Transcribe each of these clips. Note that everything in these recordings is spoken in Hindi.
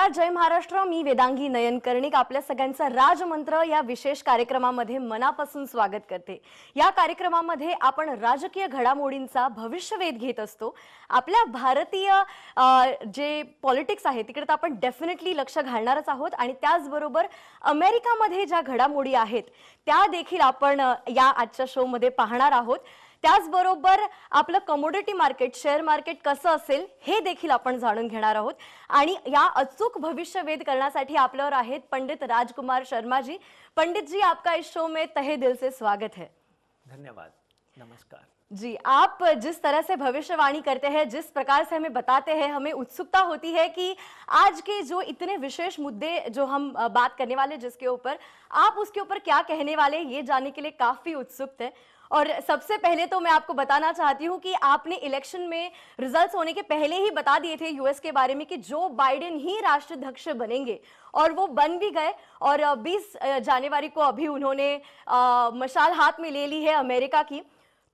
नमस्कार जय महाराष्ट्र मी वेदांगी नयन कर्णिक आपल्या सगळ्यांचा राजमंत्र या विशेष कार्यक्रमामध्ये मनापासून स्वागत करते या कार्यक्रमामध्ये आपण राजकीय घडामोडींचा भविष्यवेध घेत असतो आपल्या भारतीय जे पॉलिटिक्स आहे तिकडे तर आपण डेफिनेटली लक्ष घालणारच आहोत आणि त्याचबरोबर अमेरिकामध्ये ज्या घडामोडी आहेत त्या देखील आपण या आजच्या शोमध्ये पाहणार आहोत त्याचबरोबर आपलं कमोडिटी मार्केट शेअर मार्केट कसं असेल हे देखील आपण जाणून घेणार आहोत आणि या अचूक भविष्यवेध करण्यासाठी आपल्यावर आहेत पंडित राजकुमार शर्माजी पंडित जी आपका इस शो में तहे दिल से स्वागत है धन्यवाद नमस्कार जी आप जिस तरह से भविष्यवाणी करते हैं जिस प्रकार से हमें बताते हैं हमें उत्सुकता होती है कि आज के जो इतने विशेष मुद्दे जो हम बात करने वाले जिसके ऊपर आप उसके ऊपर क्या कहने वाले ये जानने के लिए काफ़ी उत्सुक है और सबसे पहले तो मैं आपको बताना चाहती हूँ कि आपने इलेक्शन में रिजल्ट्स होने के पहले ही बता दिए थे यूएस के बारे में कि जो बाइडेन ही राष्ट्राध्यक्ष बनेंगे और वो बन भी गए और 20 जनवरी को अभी उन्होंने मशाल हाथ में ले ली है अमेरिका की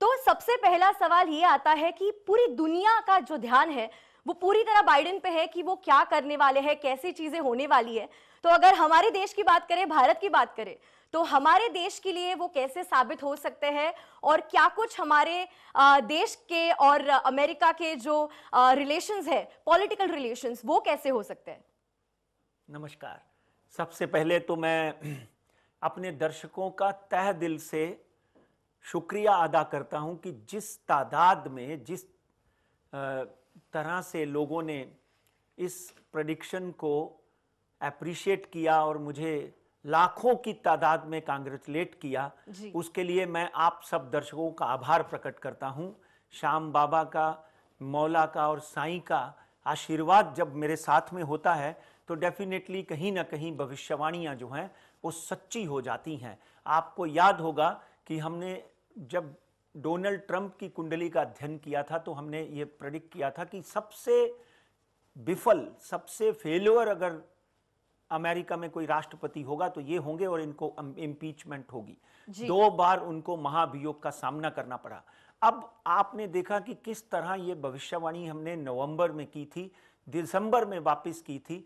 तो सबसे पहला सवाल ये आता है कि पूरी दुनिया का जो ध्यान है वो पूरी तरह बाइडेन पे है कि वो क्या करने वाले हैं कैसी चीजें होने वाली है तो अगर हमारे देश की बात करें भारत की बात करें तो हमारे देश के लिए वो कैसे साबित हो सकते हैं और क्या कुछ हमारे देश के और अमेरिका के जो रिलेशंस है पॉलिटिकल रिलेशंस वो कैसे हो सकते हैं नमस्कार सबसे पहले तो मैं अपने दर्शकों का तह दिल से शुक्रिया अदा करता हूं कि जिस तादाद में जिस तरह से लोगों ने इस प्रडिक्शन को अप्रिशिएट किया और मुझे लाखों की तादाद में कांग्रेचुलेट किया उसके लिए मैं आप सब दर्शकों का आभार प्रकट करता हूँ श्याम बाबा का मौला का और साईं का आशीर्वाद जब मेरे साथ में होता है तो डेफिनेटली कहीं ना कहीं भविष्यवाणियाँ जो हैं वो सच्ची हो जाती हैं आपको याद होगा कि हमने जब डोनाल्ड ट्रंप की कुंडली का अध्ययन किया था तो हमने ये प्रडिक्ट किया था कि सबसे विफल सबसे फेलोअर अगर अमेरिका में कोई राष्ट्रपति होगा तो ये होंगे और इनको इम्पीचमेंट होगी दो बार उनको महाभियोग का सामना करना पड़ा अब आपने देखा कि किस तरह ये भविष्यवाणी हमने नवंबर में की थी दिसंबर में वापस की थी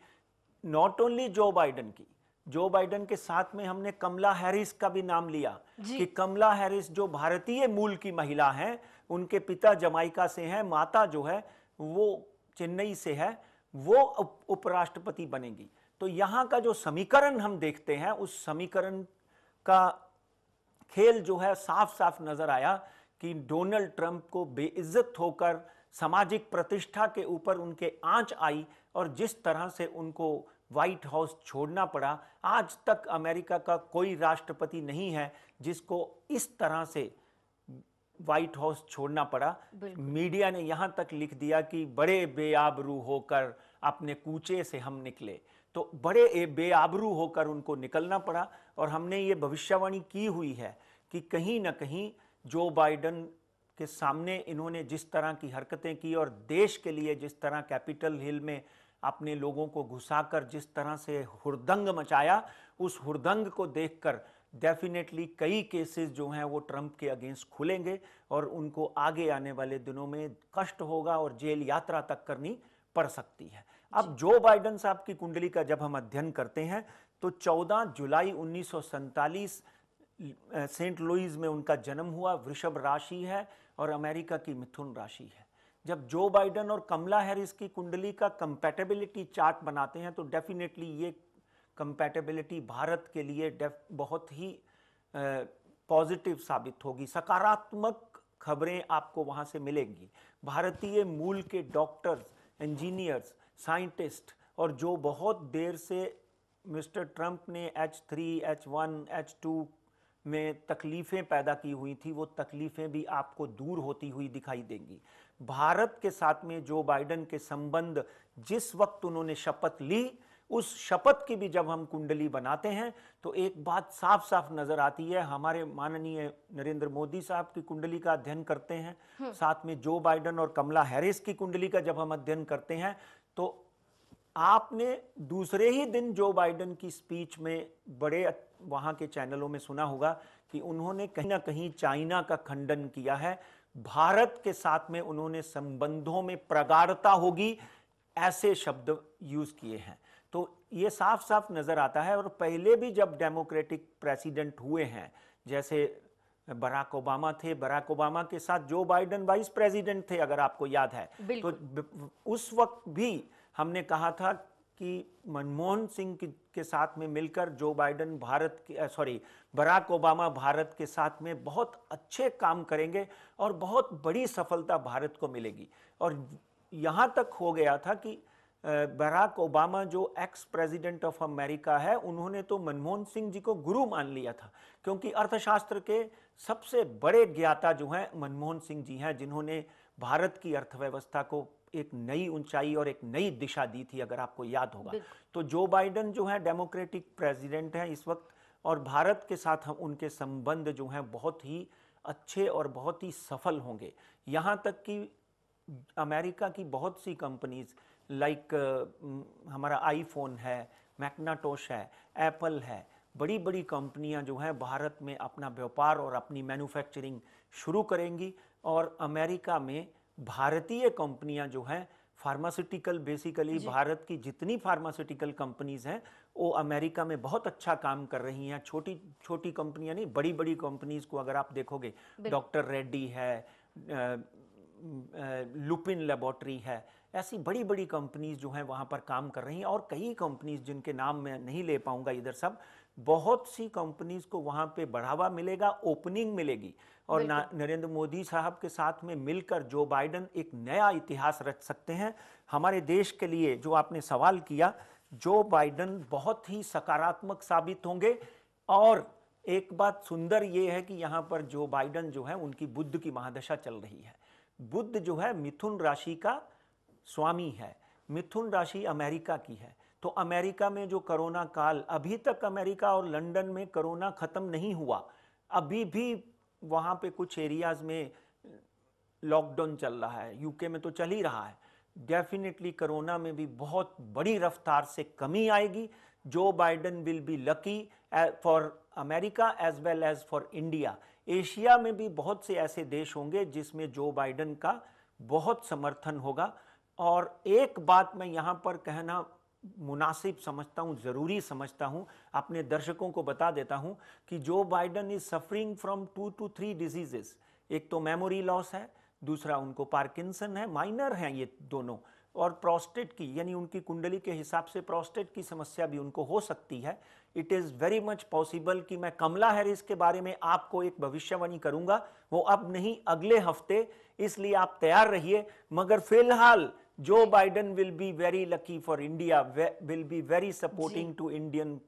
नॉट ओनली जो बाइडन की जो बाइडन के साथ में हमने कमला हैरिस का भी नाम लिया कि कमला हैरिस जो भारतीय मूल की महिला हैं उनके पिता जमाइका से हैं माता जो है वो चेन्नई से है वो उपराष्ट्रपति बनेगी तो यहां का जो समीकरण हम देखते हैं उस समीकरण का खेल जो है साफ साफ नजर आया कि डोनाल्ड ट्रंप को बेइज्जत होकर सामाजिक प्रतिष्ठा के ऊपर उनके आंच आई और जिस तरह से उनको व्हाइट हाउस छोड़ना पड़ा आज तक अमेरिका का कोई राष्ट्रपति नहीं है जिसको इस तरह से व्हाइट हाउस छोड़ना पड़ा मीडिया ने यहां तक लिख दिया कि बड़े बेआबरू होकर अपने कूचे से हम निकले तो बड़े बेआबरू होकर उनको निकलना पड़ा और हमने ये भविष्यवाणी की हुई है कि कहीं ना कहीं जो बाइडन के सामने इन्होंने जिस तरह की हरकतें की और देश के लिए जिस तरह कैपिटल हिल में अपने लोगों को घुसाकर जिस तरह से हुरदंग मचाया उस हुरदंग को देखकर डेफिनेटली कई केसेस जो हैं वो ट्रंप के अगेंस्ट खुलेंगे और उनको आगे आने वाले दिनों में कष्ट होगा और जेल यात्रा तक करनी पड़ सकती है अब जो बाइडन साहब की कुंडली का जब हम अध्ययन करते हैं तो 14 जुलाई उन्नीस सेंट लुइस में उनका जन्म हुआ वृषभ राशि है और अमेरिका की मिथुन राशि है जब जो बाइडन और कमला हैरिस की कुंडली का कंपैटिबिलिटी चार्ट बनाते हैं तो डेफिनेटली ये कंपैटिबिलिटी भारत के लिए बहुत ही पॉजिटिव साबित होगी सकारात्मक खबरें आपको वहाँ से मिलेंगी भारतीय मूल के डॉक्टर्स इंजीनियर्स साइंटिस्ट और जो बहुत देर से मिस्टर ट्रंप ने H three H one H two में तकलीफ़ें पैदा की हुई थी वो तकलीफ़ें भी आपको दूर होती हुई दिखाई देंगी भारत के साथ में जो बाइडन के संबंध जिस वक्त उन्होंने शपथ ली उस शपथ की भी जब हम कुंडली बनाते हैं तो एक बात साफ साफ नजर आती है हमारे माननीय नरेंद्र मोदी साहब की कुंडली का अध्ययन करते हैं हम्म। साथ में जो बाइडन और कमला हैरिस की कुंडली का जब हम अध्ययन करते हैं तो आपने दूसरे ही दिन जो बाइडन की स्पीच में बड़े वहाँ के चैनलों में सुना होगा कि उन्होंने कहीं ना कहीं चाइना का खंडन किया है भारत के साथ में उन्होंने संबंधों में प्रगाढ़ता होगी ऐसे शब्द यूज किए हैं तो ये साफ साफ नजर आता है और पहले भी जब डेमोक्रेटिक प्रेसिडेंट हुए हैं जैसे बराक ओबामा थे बराक ओबामा के साथ जो बाइडन वाइस प्रेसिडेंट थे अगर आपको याद है तो उस वक्त भी हमने कहा था कि मनमोहन सिंह के साथ में मिलकर जो बाइडन भारत के सॉरी बराक ओबामा भारत के साथ में बहुत अच्छे काम करेंगे और बहुत बड़ी सफलता भारत को मिलेगी और यहाँ तक हो गया था कि बराक ओबामा जो एक्स प्रेसिडेंट ऑफ अमेरिका है उन्होंने तो मनमोहन सिंह जी को गुरु मान लिया था क्योंकि अर्थशास्त्र के सबसे बड़े ज्ञाता जो हैं मनमोहन सिंह जी हैं जिन्होंने भारत की अर्थव्यवस्था को एक नई ऊंचाई और एक नई दिशा दी थी अगर आपको याद होगा तो जो बाइडन जो है डेमोक्रेटिक प्रेसिडेंट हैं इस वक्त और भारत के साथ हम उनके संबंध जो हैं बहुत ही अच्छे और बहुत ही सफल होंगे यहाँ तक कि अमेरिका की बहुत सी कंपनीज़ लाइक like, uh, हमारा आईफोन है मैकनाटोश है एप्पल है बड़ी बड़ी कंपनियां जो हैं भारत में अपना व्यापार और अपनी मैन्युफैक्चरिंग शुरू करेंगी और अमेरिका में भारतीय कंपनियां जो हैं फार्मास्यूटिकल बेसिकली भारत की जितनी फार्मास्यूटिकल कंपनीज हैं वो अमेरिका में बहुत अच्छा काम कर रही हैं छोटी छोटी कंपनियां नहीं बड़ी बड़ी कंपनीज को अगर आप देखोगे डॉक्टर रेड्डी है लुपिन लेबोरेटरी है ऐसी बड़ी बड़ी कंपनीज जो हैं वहाँ पर काम कर रही हैं और कई कंपनीज जिनके नाम मैं नहीं ले पाऊँगा इधर सब बहुत सी कंपनीज को वहाँ पे बढ़ावा मिलेगा ओपनिंग मिलेगी और नरेंद्र मोदी साहब के साथ में मिलकर जो बाइडन एक नया इतिहास रच सकते हैं हमारे देश के लिए जो आपने सवाल किया जो बाइडन बहुत ही सकारात्मक साबित होंगे और एक बात सुंदर ये है कि यहाँ पर जो बाइडन जो है उनकी बुद्ध की महादशा चल रही है बुद्ध जो है मिथुन राशि का स्वामी है मिथुन राशि अमेरिका की है तो अमेरिका में जो करोना काल अभी तक अमेरिका और लंदन में करोना ख़त्म नहीं हुआ अभी भी वहाँ पे कुछ एरियाज़ में लॉकडाउन चल रहा है यूके में तो चल ही रहा है डेफिनेटली करोना में भी बहुत बड़ी रफ्तार से कमी आएगी Joe Biden will be lucky for America as well as for India Asia में भी बहुत से ऐसे देश होंगे जिसमें जो बाइडन का बहुत समर्थन होगा और एक बात मैं यहाँ पर कहना मुनासिब समझता हूँ ज़रूरी समझता हूँ अपने दर्शकों को बता देता हूँ कि Joe Biden is suffering from two two three diseases एक तो मेमोरी लॉस है दूसरा उनको पार्किंसन है माइनर हैं ये दोनों और प्रोस्टेट की यानी उनकी कुंडली के हिसाब से प्रोस्टेट की समस्या भी उनको हो सकती है it is very much possible कि मैं कमला हैरिस के बारे में आपको एक भविष्यवाणी करूंगा वो अब नहीं अगले हफ्ते इसलिए आप तैयार रहिए मगर फिलहाल Joe Biden will be very lucky for India will be very supporting to Indian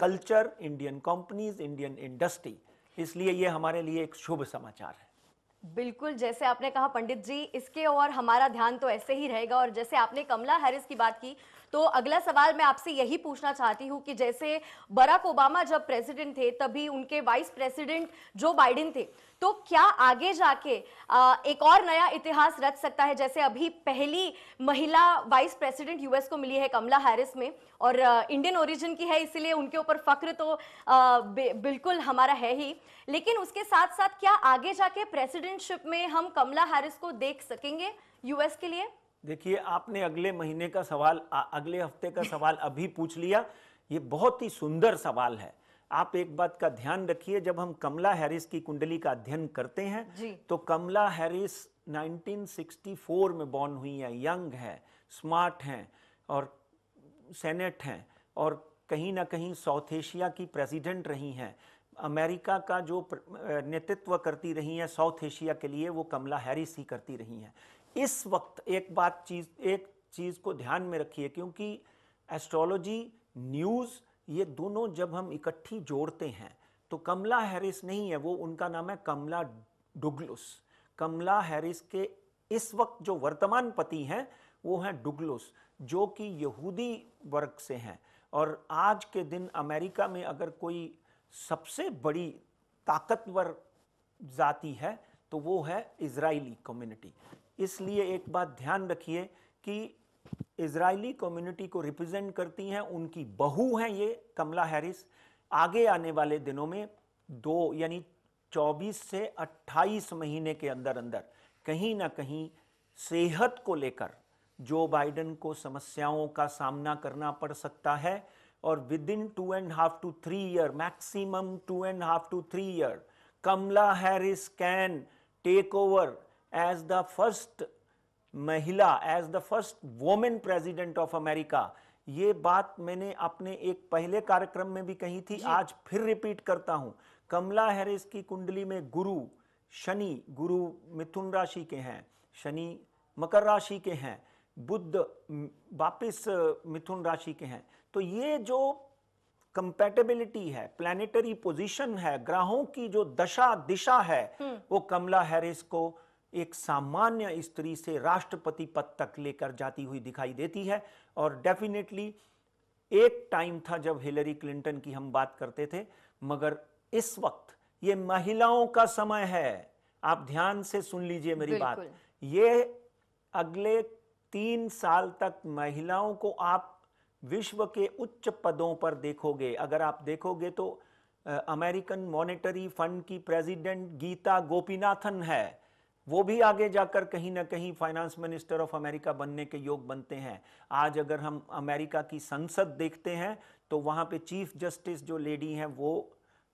culture Indian companies Indian industry इसलिए ये हमारे लिए एक शुभ समाचार है बिल्कुल जैसे आपने कहा पंडित जी इसके और हमारा ध्यान तो ऐसे ही रहेगा और जैसे आपने कमला हैरिस की बात की तो अगला सवाल मैं आपसे यही पूछना चाहती हूँ कि जैसे बराक ओबामा जब प्रेसिडेंट थे तभी उनके वाइस प्रेसिडेंट जो बाइडेन थे तो क्या आगे जाके एक और नया इतिहास रच सकता है जैसे अभी पहली महिला वाइस प्रेसिडेंट यूएस को मिली है कमला हैरिस में और इंडियन ओरिजिन की है इसीलिए उनके ऊपर फक्र तो बिल्कुल हमारा है ही लेकिन उसके साथ साथ क्या आगे जाके प्रेसिडेंटशिप में हम कमला हैरिस को देख सकेंगे यूएस के लिए देखिए आपने अगले महीने का सवाल अगले हफ्ते का सवाल अभी पूछ लिया ये बहुत ही सुंदर सवाल है आप एक बात का ध्यान रखिए जब हम कमला हैरिस की कुंडली का अध्ययन करते हैं तो कमला हैरिस 1964 में बॉर्न हुई है यंग है स्मार्ट हैं और सेनेट हैं और कहीं ना कहीं साउथ एशिया की प्रेसिडेंट रही हैं अमेरिका का जो नेतृत्व करती रही हैं साउथ एशिया के लिए वो कमला हैरिस ही करती रही हैं इस वक्त एक बात चीज़ एक चीज़ को ध्यान में रखिए क्योंकि एस्ट्रोलॉजी न्यूज़ ये दोनों जब हम इकट्ठी जोड़ते हैं तो कमला हैरिस नहीं है वो उनका नाम है कमला डुगलुस कमला हैरिस के इस वक्त जो वर्तमान पति हैं वो हैं डुगलुस जो कि यहूदी वर्ग से हैं और आज के दिन अमेरिका में अगर कोई सबसे बड़ी ताकतवर जाति है तो वो है इसराइली कम्युनिटी इसलिए एक बात ध्यान रखिए कि इसराइली कम्युनिटी को रिप्रेजेंट करती हैं उनकी बहू हैं ये कमला हैरिस आगे आने वाले दिनों में दो यानी 24 से 28 महीने के अंदर अंदर कहीं ना कहीं सेहत को लेकर जो बाइडन को समस्याओं का सामना करना पड़ सकता है और within two and half two three year maximum two and half two three year Kamala Harris can take over as the first महिला as the first women president of America ये बात मैंने अपने एक पहले कार्यक्रम में भी कही थी आज फिर रिपीट करता हूं कमला हैरिस की कुंडली में गुरु शनि गुरु मिथुन राशि के हैं शनि मकर राशि के हैं बुद्ध वापिस मिथुन राशि के हैं तो ये जो कंपेटेबिलिटी है प्लानिटरी पोजीशन है ग्रहों की जो दशा दिशा है हम्म। वो कमला हैरिस को एक सामान्य स्त्री से राष्ट्रपति पद तक लेकर जाती हुई दिखाई देती है और डेफिनेटली एक टाइम था जब हिलरी क्लिंटन की हम बात करते थे मगर इस वक्त ये महिलाओं का समय है आप ध्यान से सुन लीजिए मेरी बात ये अगले तीन साल तक महिलाओं को आप विश्व के उच्च पदों पर देखोगे अगर आप देखोगे तो अमेरिकन मॉनेटरी फंड की प्रेसिडेंट गीता गोपीनाथन है वो भी आगे जाकर कहीं ना कहीं फाइनेंस मिनिस्टर ऑफ अमेरिका बनने के योग बनते हैं आज अगर हम अमेरिका की संसद देखते हैं तो वहाँ पे चीफ जस्टिस जो लेडी हैं वो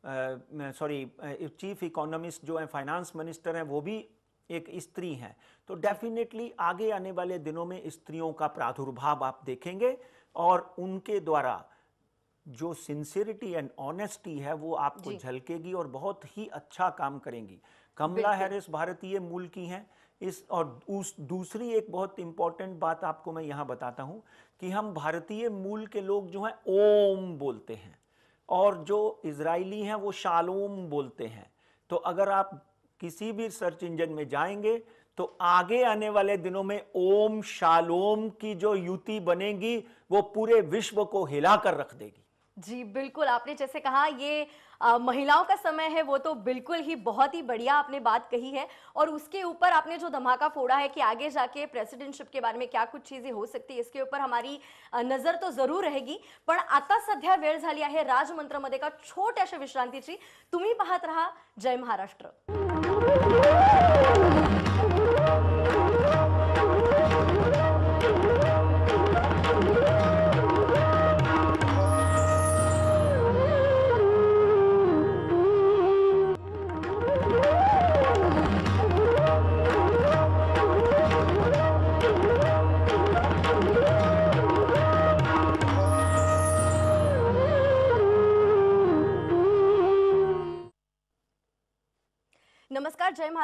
सॉरी चीफ इकोनॉमिस्ट जो है फाइनेंस मिनिस्टर हैं वो भी एक स्त्री हैं तो डेफिनेटली आगे आने वाले दिनों में स्त्रियों का प्रादुर्भाव आप देखेंगे और उनके द्वारा जो सिंसियरिटी एंड ऑनेस्टी है वो आपको झलकेगी और बहुत ही अच्छा काम करेंगी कमला हैरिस भारतीय मूल की हैं इस और उस दूसरी एक बहुत इंपॉर्टेंट बात आपको मैं यहां बताता हूं कि हम भारतीय मूल के लोग जो हैं ओम बोलते हैं और जो इसराइली हैं वो शालोम बोलते हैं तो अगर आप किसी भी सर्च इंजन में जाएंगे तो आगे आने वाले दिनों में ओम शालोम की जो युति बनेगी वो पूरे विश्व को हिला कर रख देगी जी बिल्कुल आपने जैसे कहा ये आ, महिलाओं का समय है वो तो बिल्कुल ही बहुत ही बढ़िया आपने बात कही है और उसके ऊपर आपने जो धमाका फोड़ा है कि आगे जाके प्रेसिडेंटशिप के बारे में क्या कुछ चीज़ें हो सकती है इसके ऊपर हमारी नज़र तो जरूर रहेगी पण आता सध्या वेळ झाली आहे राजमंत्रमध्ये का छोट्याशा विश्रांतीची तुम्ही पाहत रहा जय महाराष्ट्र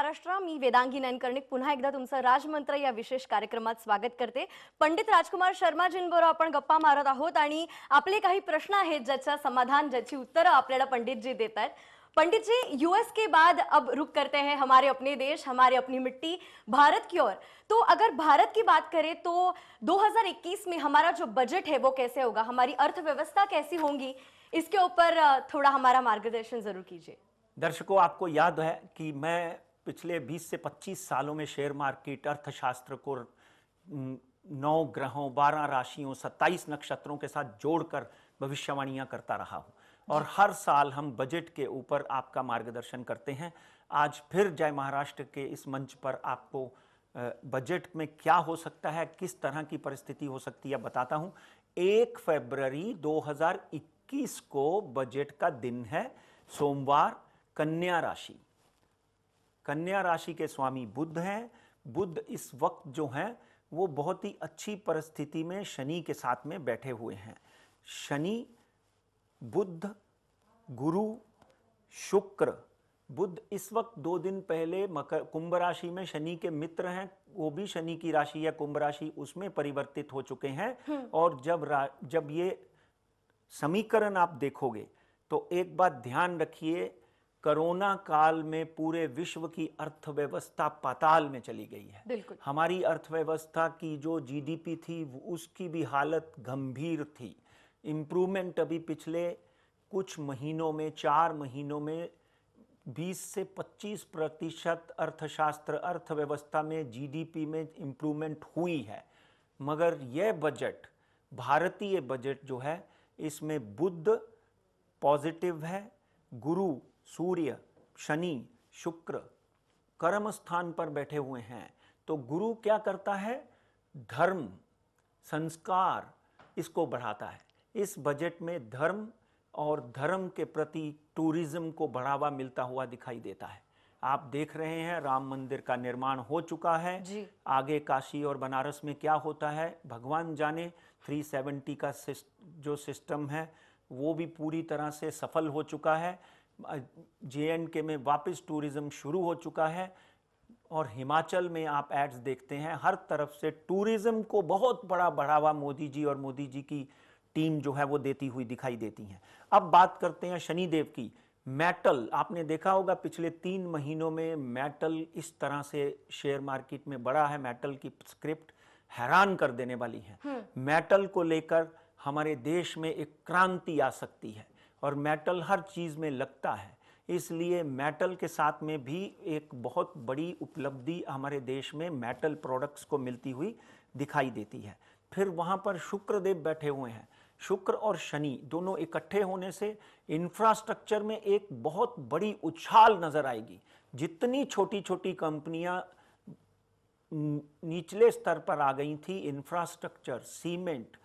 महाराष्ट्र मी वेदांगी नैनकर्णिक पुनः एकदा तुमचं राजमंत्र या विशेष कार्यक्रम स्वागत करते पंडित राजकुमार शर्मा जी बोर अपन गप्पा मारत आहोत आणि आपले काही प्रश्न है ज्याचं समाधान उत्तर अपने पंडित जी देता है पंडित जी यूएस के बाद अब रुक करते हैं हमारे अपने देश हमारे अपनी मिट्टी भारत की ओर तो अगर भारत की बात करें तो 2021 में हमारा जो बजट है वो कैसे होगा हमारी अर्थव्यवस्था कैसी होंगी इसके ऊपर थोड़ा हमारा मार्गदर्शन जरूर कीजिए दर्शकों आपको याद है कि मैं पिछले 20 से 25 सालों में शेयर मार्केट अर्थशास्त्र को नौ ग्रहों बारह राशियों सत्ताईस नक्षत्रों के साथ जोड़कर भविष्यवाणियां करता रहा हूं और हर साल हम बजट के ऊपर आपका मार्गदर्शन करते हैं आज फिर जय महाराष्ट्र के इस मंच पर आपको बजट में क्या हो सकता है किस तरह की परिस्थिति हो सकती है बताता हूं एक फरवरी 2021 को बजट का दिन है सोमवार कन्या राशि कन्या राशि के स्वामी बुद्ध हैं बुद्ध इस वक्त जो हैं वो बहुत ही अच्छी परिस्थिति में शनि के साथ में बैठे हुए हैं शनि बुद्ध गुरु शुक्र बुद्ध इस वक्त दो दिन पहले मकर कुंभ राशि में शनि के मित्र हैं वो भी शनि की राशि या कुंभ राशि उसमें परिवर्तित हो चुके हैं हम्म। और जब जब ये समीकरण आप देखोगे तो एक बात ध्यान रखिए कोरोना काल में पूरे विश्व की अर्थव्यवस्था पाताल में चली गई है बिल्कुल हमारी अर्थव्यवस्था की जो जीडीपी थी उसकी भी हालत गंभीर थी इम्प्रूवमेंट अभी पिछले कुछ महीनों में चार महीनों में 20 से 25 प्रतिशत अर्थशास्त्र अर्थव्यवस्था में जीडीपी में इम्प्रूवमेंट हुई है मगर यह बजट भारतीय बजट जो है इसमें बुद्ध पॉजिटिव है गुरु सूर्य शनि शुक्र कर्म स्थान पर बैठे हुए हैं तो गुरु क्या करता है धर्म संस्कार इसको बढ़ाता है इस बजट में धर्म और धर्म के प्रति टूरिज्म को बढ़ावा मिलता हुआ दिखाई देता है आप देख रहे हैं राम मंदिर का निर्माण हो चुका है जी। आगे काशी और बनारस में क्या होता है भगवान जाने 370 का सिस्ट, जो सिस्टम है वो भी पूरी तरह से सफल हो चुका है जे एंड के में वापस टूरिज़्म शुरू हो चुका है और हिमाचल में आप एड्स देखते हैं हर तरफ से टूरिज़्म को बहुत बड़ा बढ़ावा मोदी जी और मोदी जी की टीम जो है वो देती हुई दिखाई देती हैं अब बात करते हैं शनिदेव की मेटल आपने देखा होगा पिछले तीन महीनों में मेटल इस तरह से शेयर मार्केट में बढ़ा है मेटल की स्क्रिप्ट हैरान कर देने वाली है मेटल हम्म। को लेकर हमारे देश में एक क्रांति आ सकती है और मेटल हर चीज़ में लगता है इसलिए मेटल के साथ में भी एक बहुत बड़ी उपलब्धि हमारे देश में मेटल प्रोडक्ट्स को मिलती हुई दिखाई देती है फिर वहाँ पर शुक्रदेव बैठे हुए हैं शुक्र और शनि दोनों इकट्ठे होने से इंफ्रास्ट्रक्चर में एक बहुत बड़ी उछाल नज़र आएगी जितनी छोटी छोटी कंपनियां निचले स्तर पर आ गई थी इंफ्रास्ट्रक्चर सीमेंट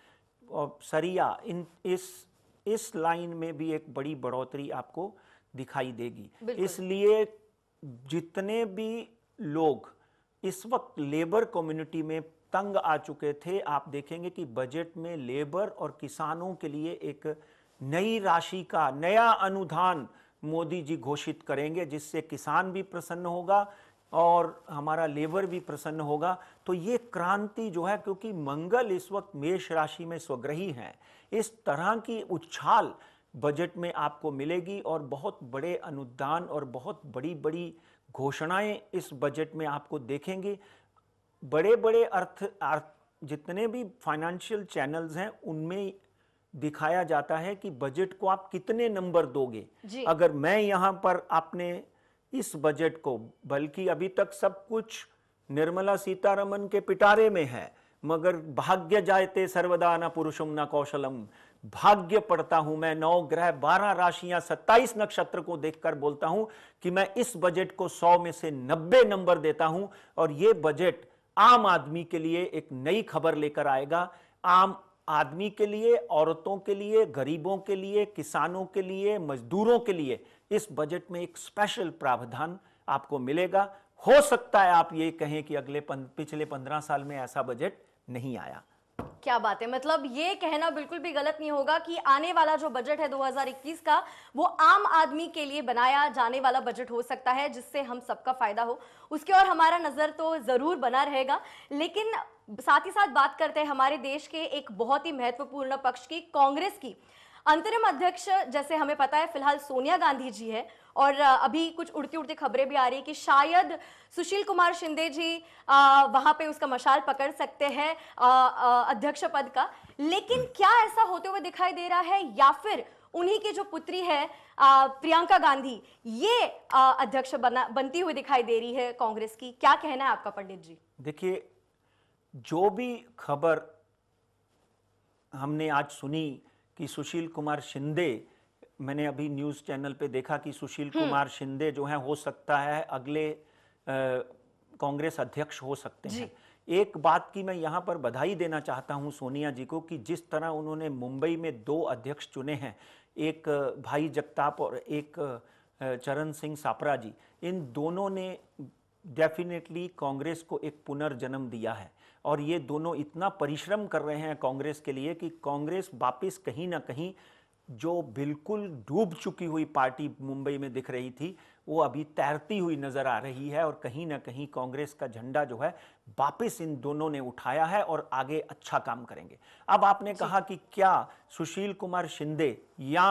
और सरिया इन इस इस लाइन में भी एक बड़ी बढ़ोतरी आपको दिखाई देगी इसलिए जितने भी लोग इस वक्त लेबर कम्युनिटी में तंग आ चुके थे आप देखेंगे कि बजट में लेबर और किसानों के लिए एक नई राशि का नया अनुदान मोदी जी घोषित करेंगे जिससे किसान भी प्रसन्न होगा और हमारा लेबर भी प्रसन्न होगा तो ये क्रांति जो है क्योंकि मंगल इस वक्त मेष राशि में स्वग्रही हैं इस तरह की उछाल बजट में आपको मिलेगी और बहुत बड़े अनुदान और बहुत बड़ी बड़ी घोषणाएं इस बजट में आपको देखेंगे बड़े बड़े अर्थ अर्थ जितने भी फाइनेंशियल चैनल्स हैं उनमें दिखाया जाता है कि बजट को आप कितने नंबर दोगे अगर मैं यहाँ पर आपने इस बजट को बल्कि अभी तक सब कुछ निर्मला सीतारमन के पिटारे में है मगर भाग्य जायते न पुरुषम न कौशलम भाग्य पढ़ता हूं मैं नौ ग्रह बारह राशियां सत्ताईस नक्षत्र को देखकर बोलता हूं कि मैं इस बजट को सौ में से नब्बे नंबर देता हूं और यह बजट आम आदमी के लिए एक नई खबर लेकर आएगा आम आदमी के लिए औरतों के लिए गरीबों के लिए किसानों के लिए मजदूरों के लिए इस बजट में एक स्पेशल प्रावधान आपको मिलेगा हो सकता है आप ये कहें कि अगले पन, पिछले पंद्रह साल में ऐसा बजट नहीं आया क्या बात है मतलब ये कहना बिल्कुल भी गलत नहीं होगा कि आने वाला जो बजट है 2021 का वो आम आदमी के लिए बनाया जाने वाला बजट हो सकता है जिससे हम सबका फायदा हो उसके और हमारा नजर तो जरूर बना रहेगा लेकिन साथ ही साथ बात करते हैं हमारे देश के एक बहुत ही महत्वपूर्ण पक्ष की कांग्रेस की अंतरिम अध्यक्ष जैसे हमें पता है फिलहाल सोनिया गांधी जी है और अभी कुछ उड़ती उड़ती खबरें भी आ रही है कि शायद सुशील कुमार शिंदे जी वहां पे उसका मशाल पकड़ सकते हैं अध्यक्ष पद का लेकिन हम्म। क्या ऐसा होते हुए दिखाई दे रहा है या फिर उन्हीं की जो पुत्री है प्रियंका गांधी ये अध्यक्ष बना बनती हुई दिखाई दे रही है कांग्रेस की क्या कहना है आपका पंडित जी देखिए जो भी खबर हमने आज सुनी कि सुशील कुमार शिंदे मैंने अभी न्यूज़ चैनल पे देखा कि सुशील हम्म। कुमार शिंदे जो हैं हो सकता है अगले कांग्रेस अध्यक्ष हो सकते हैं एक बात की मैं यहाँ पर बधाई देना चाहता हूँ सोनिया जी को कि जिस तरह उन्होंने मुंबई में दो अध्यक्ष चुने हैं एक भाई जगताप और एक चरण सिंह सापरा जी इन दोनों ने डेफिनेटली कांग्रेस को एक पुनर्जन्म दिया है और ये दोनों इतना परिश्रम कर रहे हैं कांग्रेस के लिए कि कांग्रेस वापस कहीं ना कहीं जो बिल्कुल डूब चुकी हुई पार्टी मुंबई में दिख रही थी वो अभी तैरती हुई नज़र आ रही है और कहीं ना कहीं कांग्रेस का झंडा जो है वापस इन दोनों ने उठाया है और आगे अच्छा काम करेंगे अब आपने कहा कि क्या सुशील कुमार शिंदे या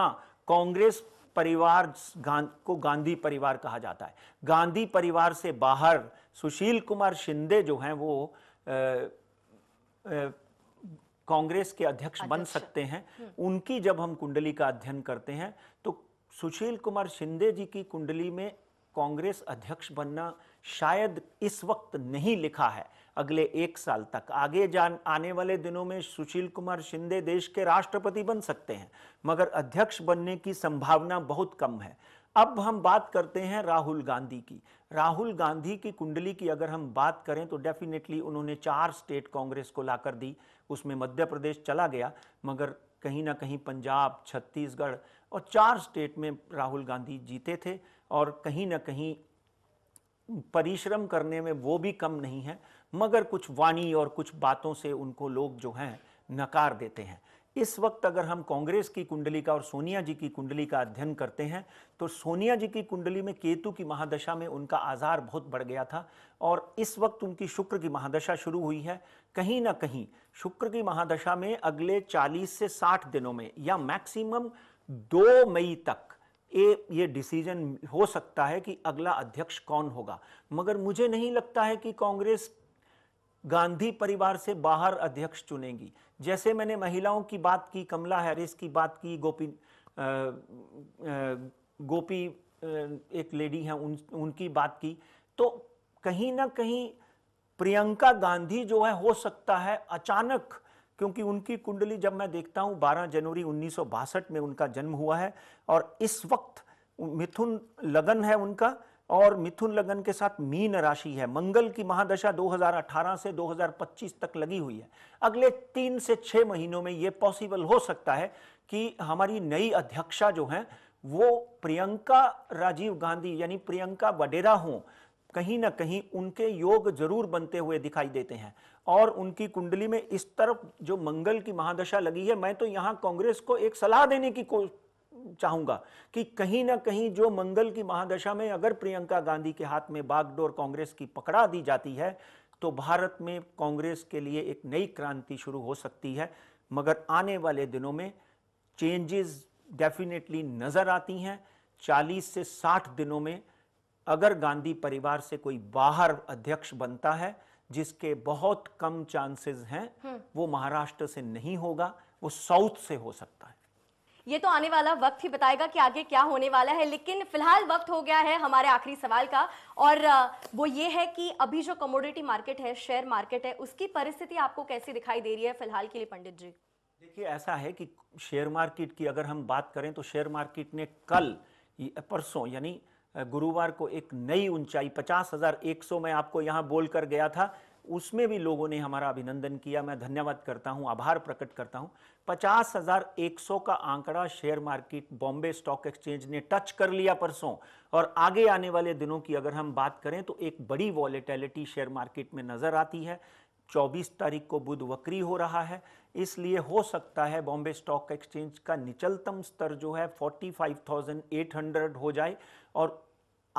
कांग्रेस परिवार गां, को गांधी परिवार कहा जाता है गांधी परिवार से बाहर सुशील कुमार शिंदे जो हैं वो कांग्रेस के अध्यक्ष बन सकते हैं हम्म। उनकी जब हम कुंडली का अध्ययन करते हैं तो सुशील कुमार शिंदे जी की कुंडली में कांग्रेस अध्यक्ष बनना शायद इस वक्त नहीं लिखा है अगले एक साल तक आगे जान आने वाले दिनों में सुशील कुमार शिंदे देश के राष्ट्रपति बन सकते हैं मगर अध्यक्ष बनने की संभावना बहुत कम है अब हम बात करते हैं राहुल गांधी की राहुल गांधी की कुंडली की अगर हम बात करें तो डेफिनेटली उन्होंने चार स्टेट कांग्रेस को लाकर दी उसमें मध्य प्रदेश चला गया मगर कहीं ना कहीं पंजाब छत्तीसगढ़ और चार स्टेट में राहुल गांधी जीते थे और कहीं ना कहीं परिश्रम करने में वो भी कम नहीं है मगर कुछ वाणी और कुछ बातों से उनको लोग जो हैं नकार देते हैं इस वक्त अगर हम कांग्रेस की कुंडली का और सोनिया जी की कुंडली का अध्ययन करते हैं तो सोनिया जी की कुंडली में केतु की महादशा में उनका आजार बहुत बढ़ गया था और इस वक्त उनकी शुक्र की महादशा शुरू हुई है कहीं ना कहीं शुक्र की महादशा में अगले 40 से 60 दिनों में या मैक्सिमम 2 मई तक ये ये डिसीजन हो सकता है कि अगला अध्यक्ष कौन होगा मगर मुझे नहीं लगता है कि कांग्रेस गांधी परिवार से बाहर अध्यक्ष चुनेगी जैसे मैंने महिलाओं की बात की कमला हैरिस की बात की गोपी गोपी एक लेडी हैं उन उनकी बात की तो कहीं ना कहीं प्रियंका गांधी जो है हो सकता है अचानक क्योंकि उनकी कुंडली जब मैं देखता हूँ 12 जनवरी उन्नीस में उनका जन्म हुआ है और इस वक्त मिथुन लगन है उनका और मिथुन लगन के साथ मीन राशि है मंगल की महादशा 2018 से 2025 तक लगी हुई है अगले तीन से छह महीनों में यह पॉसिबल हो सकता है कि हमारी नई अध्यक्षा जो है वो प्रियंका राजीव गांधी यानी प्रियंका वडेरा हो कहीं ना कहीं उनके योग जरूर बनते हुए दिखाई देते हैं और उनकी कुंडली में इस तरफ जो मंगल की महादशा लगी है मैं तो यहाँ कांग्रेस को एक सलाह देने की चाहूंगा कि कहीं ना कहीं जो मंगल की महादशा में अगर प्रियंका गांधी के हाथ में बागडोर कांग्रेस की पकड़ा दी जाती है तो भारत में कांग्रेस के लिए एक नई क्रांति शुरू हो सकती है मगर आने वाले दिनों में चेंजेस डेफिनेटली नज़र आती हैं 40 से 60 दिनों में अगर गांधी परिवार से कोई बाहर अध्यक्ष बनता है जिसके बहुत कम चांसेस हैं हम्म। वो महाराष्ट्र से नहीं होगा वो साउथ से हो सकता है ये तो आने वाला वक्त ही बताएगा कि आगे क्या होने वाला है लेकिन फिलहाल वक्त हो गया है हमारे आखिरी सवाल का और वो ये है कि अभी जो कमोडिटी मार्केट है शेयर मार्केट है उसकी परिस्थिति आपको कैसी दिखाई दे रही है फिलहाल के लिए पंडित जी देखिए ऐसा है कि शेयर मार्केट की अगर हम बात करें तो शेयर मार्केट ने कल परसों यानी गुरुवार को एक नई ऊंचाई पचास हजार एक सौ में आपको यहाँ बोल कर गया था उसमें भी लोगों ने हमारा अभिनंदन किया मैं धन्यवाद करता हूं आभार प्रकट करता हूं पचास हजार एक सौ का आंकड़ा share market Bombay stock exchange ने टच कर लिया परसों और आगे आने वाले दिनों की अगर हम बात करें तो एक बड़ी वॉलेटैलिटी शेयर मार्केट में नजर आती है 24 तारीख को बुध वक्री हो रहा है इसलिए हो सकता है बॉम्बे स्टॉक एक्सचेंज का निचलतम स्तर जो है 45,800 हो जाए और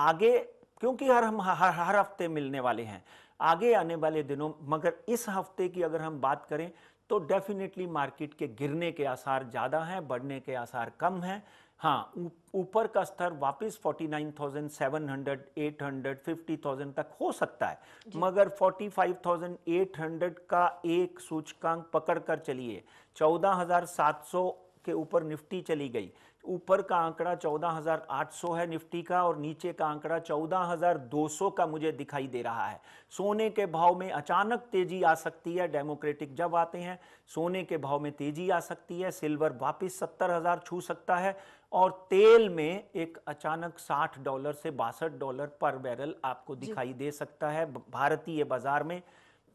आगे क्योंकि हर हम हर हर हफ्ते मिलने वाले हैं आगे आने वाले दिनों मगर इस हफ्ते की अगर हम बात करें तो डेफिनेटली मार्केट के गिरने के आसार ज़्यादा हैं बढ़ने के आसार कम हैं हाँ ऊपर का स्तर वापस 49,700, 800, 50,000 तक हो सकता है मगर 45,800 का एक सूचकांक पकड़ कर चलिए 14,700 के ऊपर निफ्टी चली गई ऊपर का आंकड़ा 14,800 है निफ्टी का और नीचे का आंकड़ा 14,200 का मुझे दिखाई दे रहा है सोने के भाव में अचानक तेजी आ सकती है डेमोक्रेटिक जब आते हैं सोने के भाव में तेजी आ सकती है सिल्वर वापस 70,000 छू सकता है और तेल में एक अचानक 60 डॉलर से बासठ डॉलर पर बैरल आपको दिखाई दे सकता है भारतीय बाजार में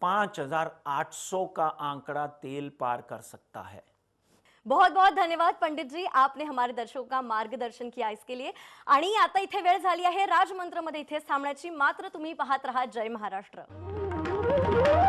पाँच का आंकड़ा तेल पार कर सकता है बहुत बहुत धन्यवाद पंडित जी आपने हमारे दर्शकों का मार्गदर्शन किया इसके लिए आणि आता इथे वेळ झाली आहे राजमंत्रमध्ये इथे थांबण्याची मात्र तुम्ही पाहत राहा जय महाराष्ट्र